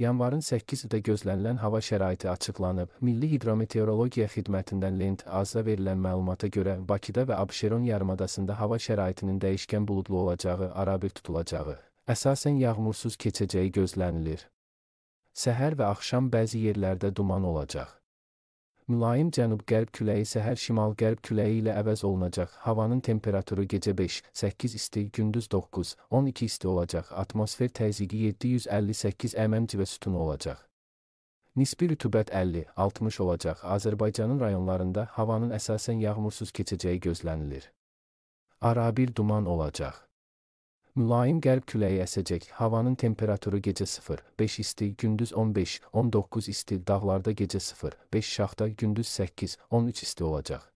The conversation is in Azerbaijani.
yanvarın 8-də gözlənilən hava şəraiti açıqlanıb. Milli Hidrometeorologiya Xidmətindən Lent AZ-a verilən məlumata görə Bakıda və Abşeron yarımadasında hava şəraitinin dəyişkən buludlu olacağı, arabir tutulacağı, əsasən yağmursuz keçəcəyi gözlənilir. Səhər və axşam bəzi yerlərdə duman olacaq. Mülayim cənub-qərb küləyi səhər şimal-qərb küləyi ilə əvəz olunacaq. Havanın temperaturu gecə 5-8 isti, gündüz 9-12 isti olacaq. Atmosfer təzyiqi 758 mm civə sütunu olacaq. Nisbi rütubət 50-60 olacaq. Azərbaycanın rayonlarında havanın əsasən yağmursuz keçəcəyi gözlənilir. Arabir duman olacaq. Mülayim qərb küləyi əsəcək. Havanın temperaturu gecə 0-5 isti, gündüz 15-19 isti, dağlarda gecə 0-5 şaxda gündüz 8-13 isti olacaq.